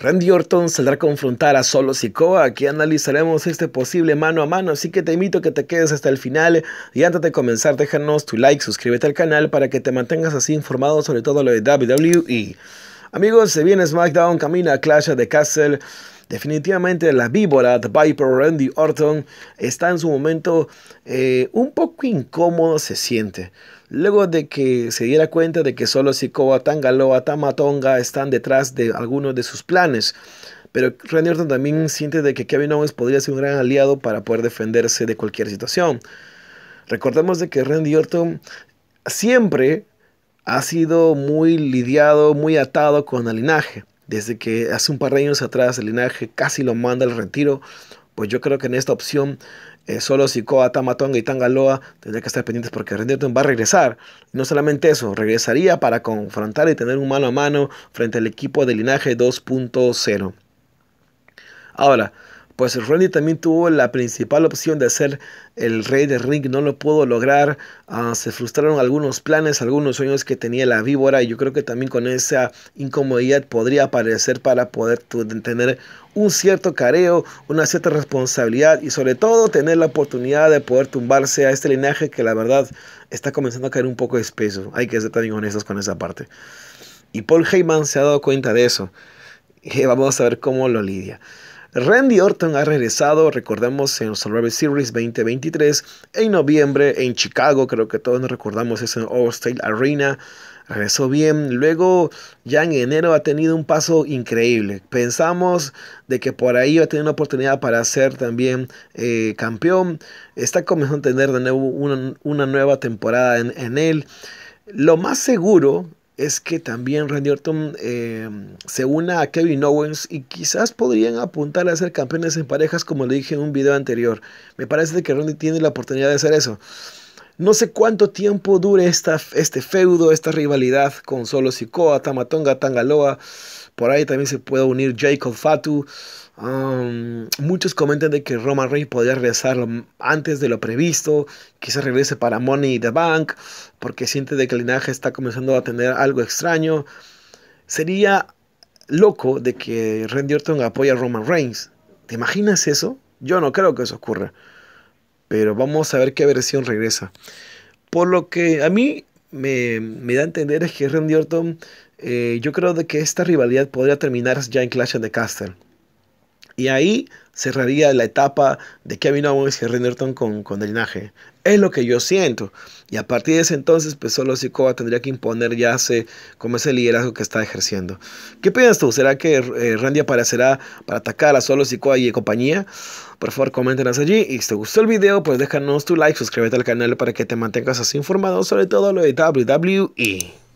Randy Orton saldrá a confrontar a Solo Sikoa. Aquí analizaremos este posible mano a mano, así que te invito a que te quedes hasta el final. Y antes de comenzar, déjanos tu like, suscríbete al canal para que te mantengas así informado sobre todo lo de WWE. Amigos, se viene SmackDown, camina a Clash the Castle. Definitivamente la víbora de Viper Randy Orton está en su momento eh, un poco incómodo, se siente. Luego de que se diera cuenta de que solo Sikoa, Tangaloa, Tamatonga están detrás de algunos de sus planes. Pero Randy Orton también siente de que Kevin Owens podría ser un gran aliado para poder defenderse de cualquier situación. Recordemos de que Randy Orton siempre ha sido muy lidiado, muy atado con el linaje desde que hace un par de años atrás el linaje casi lo manda al retiro, pues yo creo que en esta opción eh, solo Tama Tamatonga y Tangaloa tendría que estar pendientes porque Renderton va a regresar. no solamente eso, regresaría para confrontar y tener un mano a mano frente al equipo de linaje 2.0. Ahora, pues Randy también tuvo la principal opción de ser el rey de ring, no lo pudo lograr, ah, se frustraron algunos planes, algunos sueños que tenía la víbora y yo creo que también con esa incomodidad podría aparecer para poder tener un cierto careo, una cierta responsabilidad y sobre todo tener la oportunidad de poder tumbarse a este linaje que la verdad está comenzando a caer un poco espeso. Hay que ser también honestos con esa parte. Y Paul Heyman se ha dado cuenta de eso. Y vamos a ver cómo lo lidia. Randy Orton ha regresado, recordemos, en Survivor Series 2023 en noviembre en Chicago, creo que todos nos recordamos eso en Overstate Arena. Regresó bien, luego ya en enero ha tenido un paso increíble. Pensamos de que por ahí va a tener una oportunidad para ser también eh, campeón. Está comenzando a tener de nuevo una, nueva temporada en, en él. Lo más seguro es que también Randy Orton em, se una a Kevin Owens y quizás podrían apuntar a ser campeones en parejas como le dije en un video anterior. Me parece que Randy tiene la oportunidad de hacer eso. No sé cuánto tiempo dure este feudo, esta rivalidad con Solo Sikoa, Tamatonga, Tangaloa. Por ahí también se puede unir Jacob Fatu. Um, muchos comentan de que Roman Reigns podría regresar antes de lo previsto, quizás regrese para Money the Bank, porque siente de que el linaje está comenzando a tener algo extraño. Sería loco de que Randy Orton apoye a Roman Reigns. ¿Te imaginas eso? Yo no creo que eso ocurra pero vamos a ver qué versión regresa. Por lo que a mí me, da a entender es que Randy Orton, eh, yo creo de que esta rivalidad podría terminar ya en Clash of the Castle. Y ahí cerraría la etapa de Kevin Owens y Renderton con, con el Es lo que yo siento. Y a partir de ese entonces, pues solo Sikoa tendría que imponer ya ese, como ese liderazgo que está ejerciendo. ¿Qué piensas tú? ¿Será que eh, Randy aparecerá para atacar a solo Sikoa y compañía? Por favor, coméntenos allí. Y si te gustó el video, pues déjanos tu like, suscríbete al canal para que te mantengas así informado sobre todo lo de WWE.